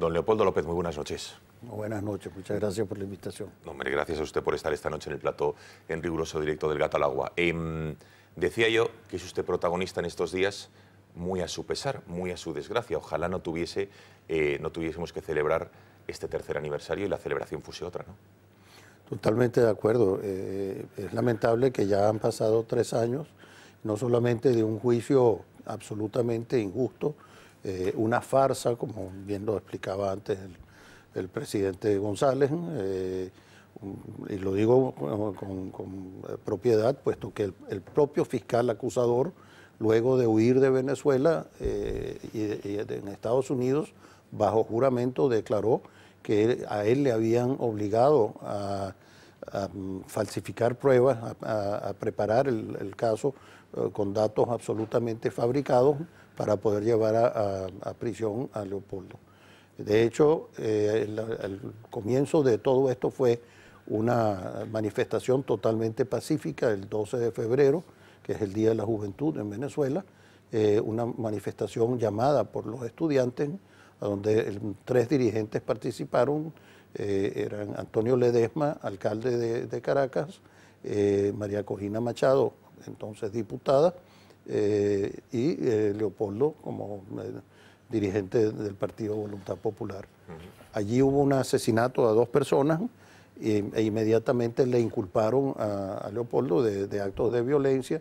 Don Leopoldo López, muy buenas noches. Buenas noches, muchas gracias por la invitación. gracias a usted por estar esta noche en el plato en riguroso directo del Gato al Agua. Em, decía yo que es usted protagonista en estos días muy a su pesar, muy a su desgracia. Ojalá no, tuviese, eh, no tuviésemos que celebrar este tercer aniversario y la celebración fuese otra, ¿no? Totalmente de acuerdo. Eh, eh, es lamentable que ya han pasado tres años, no solamente de un juicio absolutamente injusto, eh, una farsa, como bien lo explicaba antes el, presidente González, eh, y lo digo con, eh, propiedad, puesto que el, propio fiscal acusador, luego de huir de Venezuela y, en Estados Unidos, bajo juramento declaró que a él le habían obligado a, mm, falsificar pruebas, a, preparar el, caso con datos absolutamente fabricados para poder llevar a, prisión a Leopoldo. De hecho, eh, el, comienzo de todo esto fue una manifestación totalmente pacífica el 12 de febrero, que es el Día de la Juventud en Venezuela, eh, una manifestación llamada por los estudiantes, donde tres dirigentes participaron, eh, eran Antonio Ledesma, alcalde de, de Caracas, María Cogina Machado, entonces diputada, eh, y eh, Leopoldo como eh, dirigente del Partido Voluntad Popular. Allí hubo un asesinato a dos personas e, inmediatamente le inculparon a, Leopoldo de, actos de violencia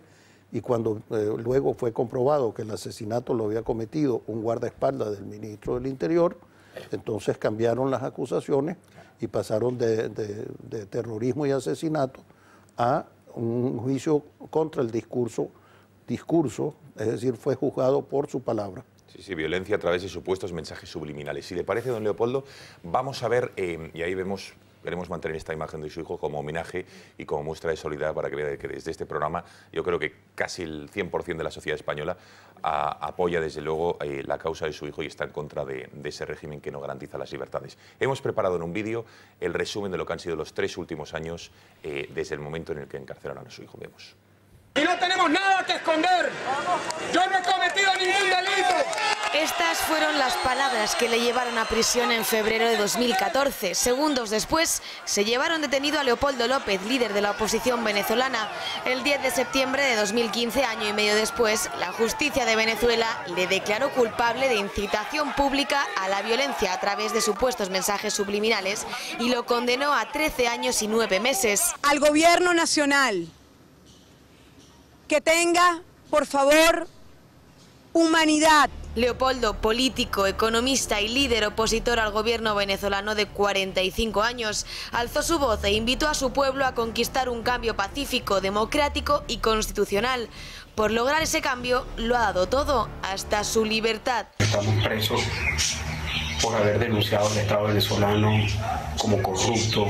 y cuando luego fue comprobado que el asesinato lo había cometido un guardaespaldas del ministro del Interior, entonces cambiaron las acusaciones y pasaron de terrorismo y asesinato a un juicio contra el discurso discurso, es decir, fue juzgado por su palabra. Sí, sí, violencia a través de supuestos mensajes subliminales. Si le parece, don Leopoldo, vamos a ver, eh, y ahí vemos queremos mantener esta imagen de su hijo como homenaje y como muestra de solidaridad para que vea que desde este programa yo creo que casi el 100% de la sociedad española apoya desde luego eh, la causa de su hijo y está en contra de, ese régimen que no garantiza las libertades. Hemos preparado en un vídeo el resumen de lo que han sido los tres últimos años eh, desde el momento en el que encarcelaron a su hijo. Vemos. Y no tenemos nada que esconder. Yo no he cometido ningún delito. Estas fueron las palabras que le llevaron a prisión en febrero de 2014. Segundos después, se llevaron detenido a Leopoldo López, líder de la oposición venezolana. El 10 de septiembre de 2015, año y medio después, la justicia de Venezuela le declaró culpable de incitación pública a la violencia a través de supuestos mensajes subliminales y lo condenó a 13 años y 9 meses. Al gobierno nacional que tenga, por favor, humanidad. Leopoldo, político, economista y líder opositor al gobierno venezolano de 45 años, alzó su voz e invitó a su pueblo a conquistar un cambio pacífico, democrático y constitucional. Por lograr ese cambio lo ha dado todo, hasta su libertad. Estamos presos por haber denunciado al Estado venezolano como corrupto,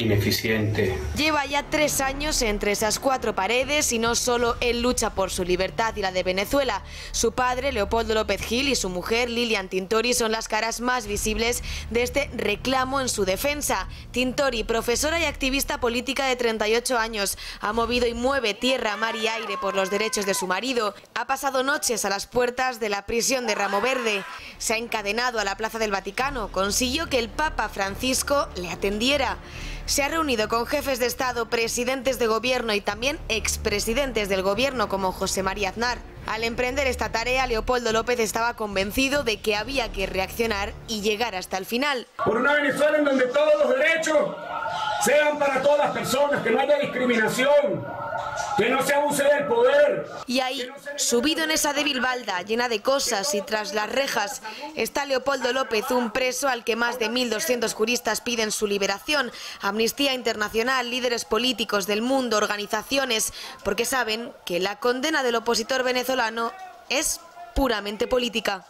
ineficiente. Lleva ya tres años entre esas cuatro paredes y no solo él lucha por su libertad y la de Venezuela. Su padre, Leopoldo López Gil, y su mujer, Lilian Tintori, son las caras más visibles de este reclamo en su defensa. Tintori, profesora y activista política de 38 años, ha movido y mueve tierra, mar y aire por los derechos de su marido. Ha pasado noches a las puertas de la prisión de Ramo Verde. Se ha encadenado a la Plaza del Vaticano. Consiguió que el Papa Francisco le atendiera se ha reunido con jefes de Estado, presidentes de gobierno y también expresidentes del gobierno como José María Aznar. Al emprender esta tarea, Leopoldo López estaba convencido de que había que reaccionar y llegar hasta el final. Por una Venezuela en donde todos los derechos sean para todas las personas, que no haya discriminación, que no se abuse del poder. Y ahí, subido en esa débil balda llena de cosas y tras las rejas, está Leopoldo López, un preso al que más de 1.200 juristas piden su liberación, Amnistía Internacional, líderes políticos del mundo, organizaciones, porque saben que la condena del opositor venezolano es puramente política.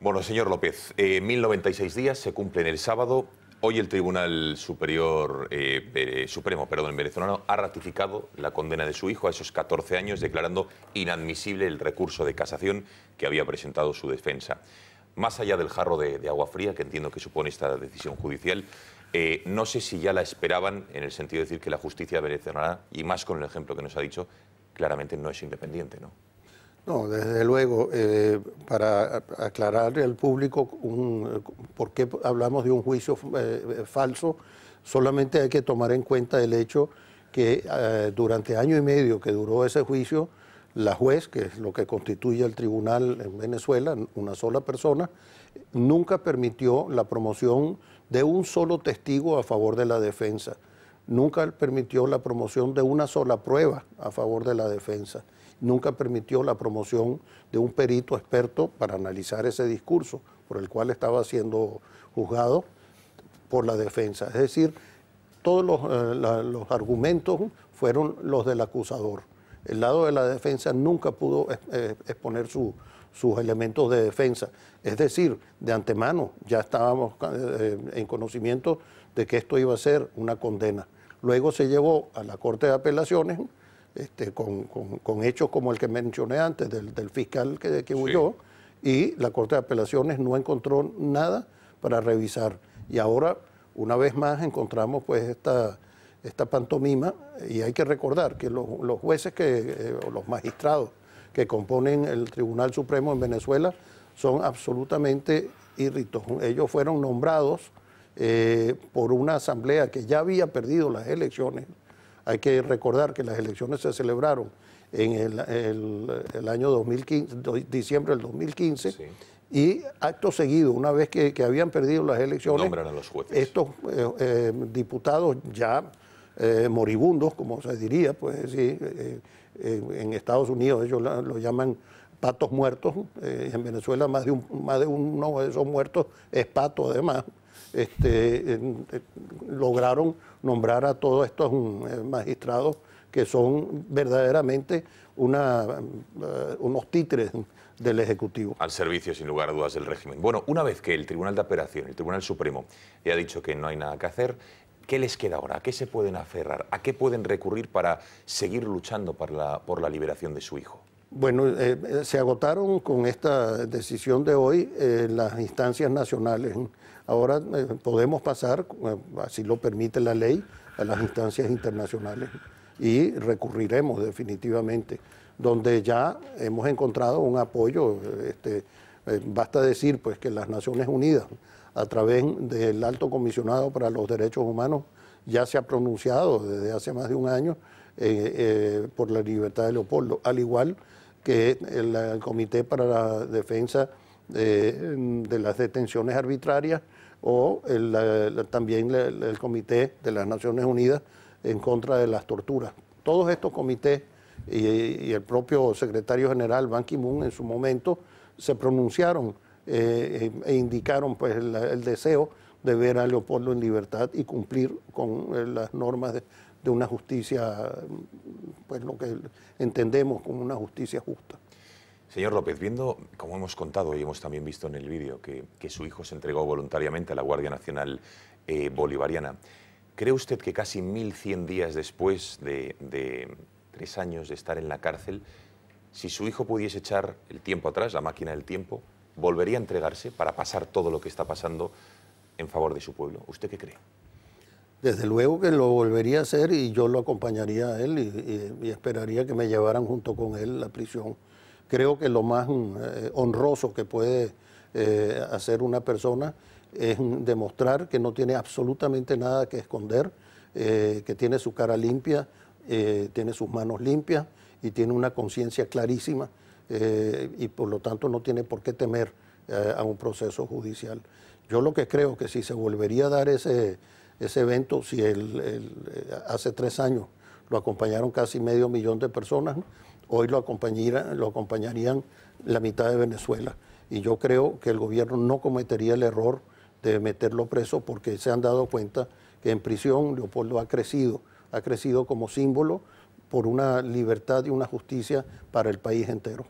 Bueno, señor López, 1096 eh, días se cumplen el sábado Hoy el Tribunal Superior, eh, Supremo perdón, venezolano ha ratificado la condena de su hijo a esos 14 años, declarando inadmisible el recurso de casación que había presentado su defensa. Más allá del jarro de, agua fría que entiendo que supone esta decisión judicial, eh, no sé si ya la esperaban en el sentido de decir que la justicia venezolana, y más con el ejemplo que nos ha dicho, claramente no es independiente, ¿no? No, desde luego, eh, para aclararle al público por qué hablamos de un juicio eh, falso, solamente hay que tomar en cuenta el hecho que eh, durante año y medio que duró ese juicio, la juez, que es lo que constituye el tribunal en Venezuela, una sola persona, nunca permitió la promoción de un solo testigo a favor de la defensa, nunca permitió la promoción de una sola prueba a favor de la defensa nunca permitió la promoción de un perito experto para analizar ese discurso por el cual estaba siendo juzgado por la defensa. Es decir, todos los, eh, argumentos fueron los del acusador. El lado de la defensa nunca pudo eh, eh, exponer sus elementos de defensa. Es decir, de antemano ya estábamos en conocimiento de que esto iba a ser una condena. Luego se llevó a la Corte de Apelaciones este, con, hechos como el que mencioné antes del, fiscal que, huyó, y la Corte de Apelaciones no encontró nada para revisar. Y ahora, una vez más, encontramos pues esta, esta pantomima, y hay que recordar que los, jueces que, eh, o los magistrados que componen el Tribunal Supremo en Venezuela son absolutamente irritos. Ellos fueron nombrados eh, por una asamblea que ya había perdido las elecciones hay que recordar que las elecciones se celebraron en el, año 2015, diciembre del 2015. Y acto seguido, una vez que, habían perdido las elecciones, estos eh, eh, diputados ya eh, moribundos, como se diría, pues sí, en Estados Unidos ellos lo llaman patos muertos, en Venezuela más de, un, más de uno de esos muertos es pato además, este, eh, lograron nombrar a todos estos mm, eh, magistrados que son verdaderamente una, eh, unos titres del Ejecutivo. Al servicio, sin lugar a dudas, del régimen. Bueno, una vez que el Tribunal de Apelación, el Tribunal Supremo, ya ha dicho que no hay nada que hacer, ¿qué les queda ahora? ¿A qué se pueden aferrar? ¿A qué pueden recurrir para seguir luchando la, por la liberación de su hijo? Bueno, eh, eh, se agotaron con esta decisión de hoy eh, las instancias nacionales. Ahora podemos pasar, así lo permite la ley, a las instancias internacionales y recurriremos definitivamente, donde ya hemos encontrado un apoyo. Este, basta decir pues que las Naciones Unidas, a través del Alto Comisionado para los Derechos Humanos, ya se ha pronunciado desde hace más de un año eh, eh, por la libertad de Leopoldo, al igual que el, Comité para la Defensa eh, de, las Detenciones Arbitrarias o también el Comité de las Naciones Unidas en contra de las torturas. Todos estos comités y, el propio secretario general Ban Ki-moon en su momento se pronunciaron e indicaron pues el, deseo de ver a Leopoldo en libertad y cumplir con las normas de, una justicia, pues lo que entendemos como una justicia justa. Señor López, viendo, como hemos contado y hemos también visto en el vídeo, que, su hijo se entregó voluntariamente a la Guardia Nacional eh, Bolivariana, ¿cree usted que casi 1.100 días después de tres años de estar en la cárcel, si su hijo pudiese echar el tiempo atrás, la máquina del tiempo, volvería a entregarse para pasar todo lo que está pasando en favor de su pueblo? ¿Usted qué cree? Desde luego que lo volvería a hacer y yo lo acompañaría a él y, esperaría que me llevaran junto con él a la prisión. Creo que lo más mm, eh, honroso que puede eh, hacer una persona es demostrar que no tiene absolutamente nada que esconder, eh, que tiene su cara limpia, tiene sus manos limpias y tiene una conciencia clarísima y por lo tanto no tiene por qué temer a un proceso judicial. Yo lo que creo que si se volvería a dar ese ese evento, si eh, hace tres años lo acompañaron casi medio millón de personas, hoy lo, acompañarían, lo acompañarían la mitad de Venezuela. Y yo creo que el gobierno no cometería el error de meterlo preso porque se han dado cuenta que en prisión Leopoldo ha crecido, ha crecido como símbolo por una libertad y una justicia para el país entero.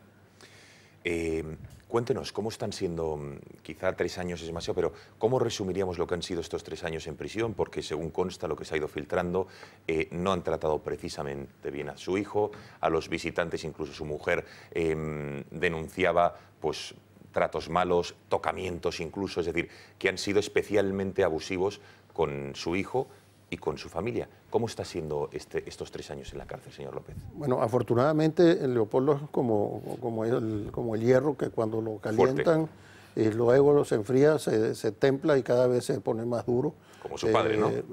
Eh, Cuéntenos, ¿cómo están siendo, mm, quizá tres años es demasiado, pero cómo resumiríamos lo que han sido estos tres años en prisión? Porque según consta lo que se ha ido filtrando, eh, no han tratado precisamente bien a su hijo, a los visitantes, incluso su mujer em, denunciaba pues, tratos malos, tocamientos incluso, es decir, que han sido especialmente abusivos con su hijo y con su familia. ¿Cómo está siendo este, estos tres años en la cárcel, señor López? Bueno, afortunadamente Leopoldo es como, como, el, como el hierro que cuando lo calientan y eh, luego se enfría, se, se, templa y cada vez se pone más duro. Como su padre, ¿no? Eh,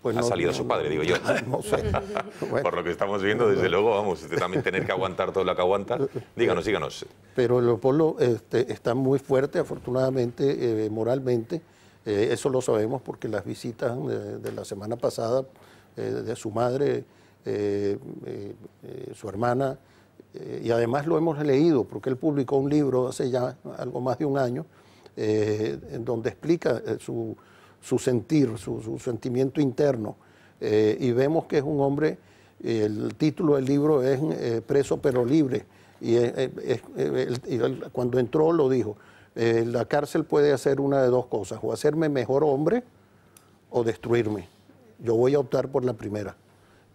pues ha salido su padre, digo yo. Por lo que estamos viendo, desde luego, vamos, también tener que aguantar todo lo que aguanta. Díganos, díganos. Pero Leopoldo este, está muy fuerte, afortunadamente, eh, moralmente. Eh, eso lo sabemos porque las visitas de, la semana pasada eh, de su madre, eh, su hermana, y además lo hemos leído porque él publicó un libro hace ya algo más de un año, en donde explica su, sentir, su, sentimiento interno, y vemos que es un hombre, el título del libro es Preso pero libre, y cuando entró lo dijo, eh, la cárcel puede hacer una de dos cosas, o hacerme mejor hombre o destruirme. Yo voy a optar por la primera.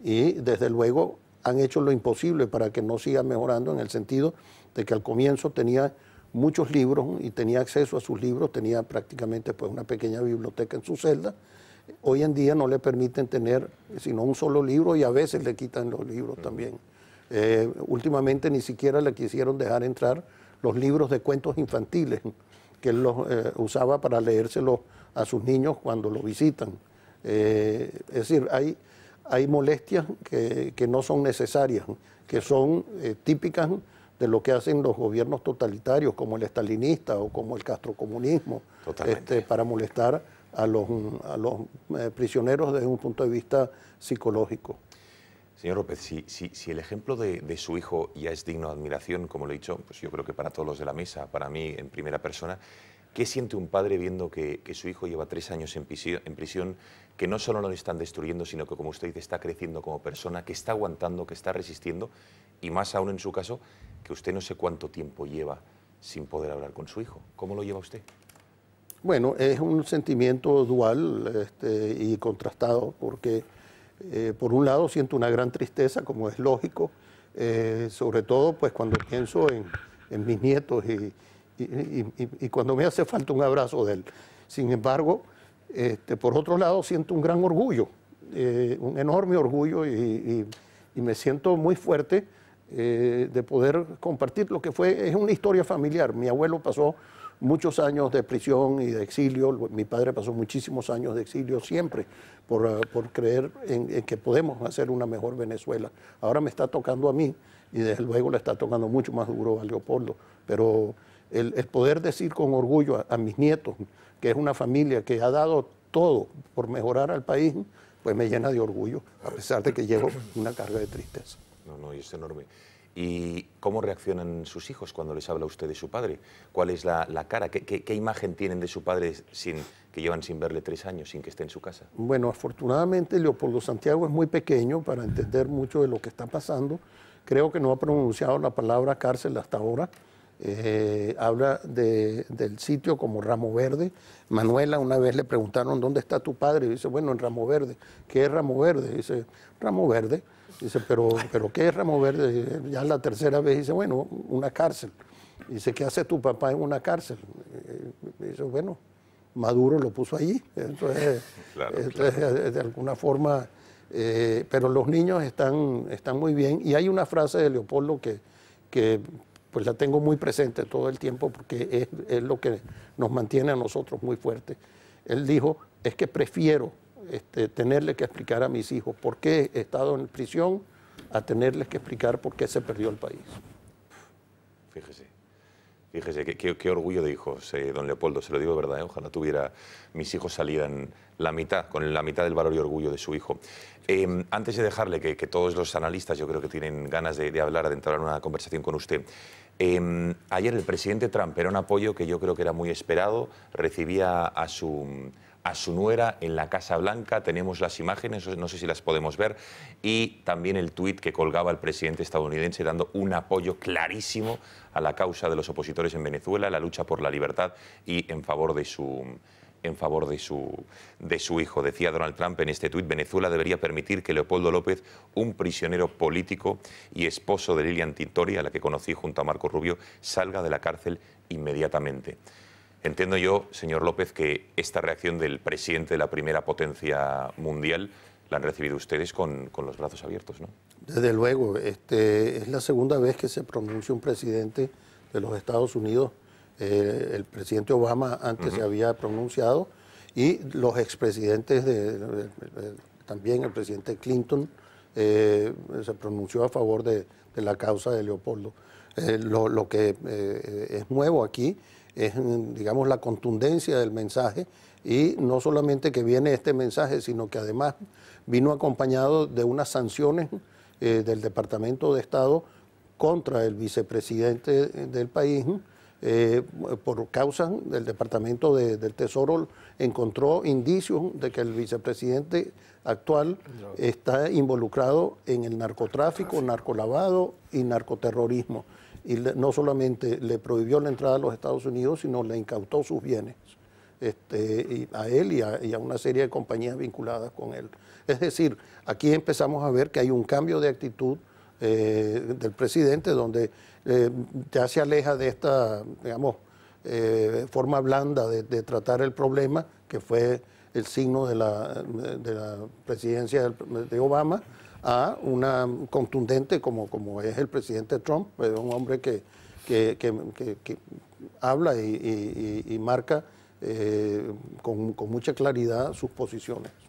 Y desde luego han hecho lo imposible para que no siga mejorando en el sentido de que al comienzo tenía muchos libros y tenía acceso a sus libros, tenía prácticamente pues una pequeña biblioteca en su celda. Hoy en día no le permiten tener eh, sino un solo libro y a veces le quitan los libros también. Eh, últimamente ni siquiera le quisieron dejar entrar los libros de cuentos infantiles que él los eh, usaba para leérselos a sus niños cuando lo visitan. Eh, es decir, hay, hay molestias que, no son necesarias, que son eh, típicas de lo que hacen los gobiernos totalitarios, como el estalinista o como el castrocomunismo, este, para molestar a los, a los prisioneros desde un punto de vista psicológico. Señor López, si, el ejemplo de, su hijo ya es digno de admiración, como lo he dicho, pues yo creo que para todos los de la mesa, para mí en primera persona, ¿qué siente un padre viendo que, su hijo lleva tres años en prisión, en prisión, que no solo lo le están destruyendo, sino que, como usted dice, está creciendo como persona, que está aguantando, que está resistiendo, y más aún en su caso, que usted no sé cuánto tiempo lleva sin poder hablar con su hijo? ¿Cómo lo lleva usted? Bueno, es un sentimiento dual este, y contrastado, porque eh, por un lado siento una gran tristeza, como es lógico, eh, sobre todo pues cuando pienso en, mis nietos y, cuando me hace falta un abrazo de él. Sin embargo, este, por otro lado siento un gran orgullo, eh, un enorme orgullo y, me siento muy fuerte de poder compartir lo que fue, es una historia familiar. Mi abuelo pasó muchos años de prisión y de exilio. Mi padre pasó muchísimos años de exilio siempre por, ah, por creer en, que podemos hacer una mejor Venezuela. Ahora me está tocando a mí y desde luego le está tocando mucho más duro a Leopoldo. Pero el, poder decir con orgullo a, a mis nietos que es una familia que ha dado todo por mejorar al país, pues me llena de orgullo, a pesar de que llevo una carga de tristeza. No, no, y es enorme. ¿Y cómo reaccionan sus hijos cuando les habla usted de su padre? ¿Cuál es la, cara? ¿Qué, imagen tienen de su padre sin, que llevan sin verle tres años, sin que esté en su casa? Bueno, afortunadamente Leopoldo Santiago es muy pequeño para entender mucho de lo que está pasando. Creo que no ha pronunciado la palabra cárcel hasta ahora. Eh, habla del sitio como Ramo Verde. Manuela una vez le preguntaron, ¿dónde está tu padre? Y dice, bueno, en Ramo Verde. ¿Qué es Ramo Verde? dice, Ramo Verde. dice, pero, pero ¿qué es Ramo Verde? Ya ya la tercera vez dice, bueno, una cárcel. Dice, ¿qué hace tu papá en una cárcel? Dice, bueno, Maduro lo puso allí. Entonces, eh, de alguna forma, eh, pero los niños están, están muy bien. Y hay una frase de Leopoldo que, que pues la tengo muy presente todo el tiempo porque es, lo que nos mantiene a nosotros muy fuerte. Él dijo, es que prefiero este, tenerle que explicar a mis hijos por qué he estado en prisión a tenerles que explicar por qué se perdió el país. Fíjese, fíjese, qué, orgullo de hijos, eh, don Leopoldo, se lo digo de verdad, eh, ojalá tuviera mis hijos salieran la mitad, con la mitad del valor y orgullo de su hijo. Em, antes de dejarle, que, todos los analistas yo creo que tienen ganas de, de hablar, de entrar en una conversación con usted, Em, ayer el presidente Trump era un apoyo que yo creo que era muy esperado, recibía a su, a su nuera en la Casa Blanca, tenemos las imágenes, no sé si las podemos ver, y también el tuit que colgaba el presidente estadounidense dando un apoyo clarísimo a la causa de los opositores en Venezuela, la lucha por la libertad y en favor de su, en favor de su, de su hijo. Decía Donald Trump en este tuit, Venezuela debería permitir que Leopoldo López, un prisionero político y esposo de Lilian Tintori, a la que conocí junto a Marco Rubio, salga de la cárcel inmediatamente. Entiendo yo, señor López, que esta reacción del presidente de la primera potencia mundial la han recibido ustedes con, los brazos abiertos, ¿no? Desde luego, este, es la segunda vez que se pronuncia un presidente de los Estados Unidos eh, el presidente Obama antes se había pronunciado y los expresidentes, de, también el presidente Clinton eh, se pronunció a favor de, la causa de Leopoldo. Eh, lo, lo, que es nuevo aquí es, digamos, la contundencia del mensaje y no solamente que viene este mensaje, sino que además vino acompañado de unas sanciones del Departamento de Estado contra el vicepresidente del país eh, por causa del Departamento del Tesoro encontró indicios de que el vicepresidente actual está involucrado en el narcotráfico, narcolavado y narcoterrorismo. Y no solamente le prohibió la entrada a los Estados Unidos, sino le incautó sus bienes. Este, a él y a, una serie de compañías vinculadas con él. Es decir, aquí empezamos a ver que hay un cambio de actitud eh, del presidente, donde eh, ya se aleja de esta, digamos, eh, forma blanda de, tratar el problema, que fue el signo de la, de la presidencia de Obama, a una contundente como, como es el presidente Trump, pues, un hombre que, que, habla y, marca con mucha claridad sus posiciones.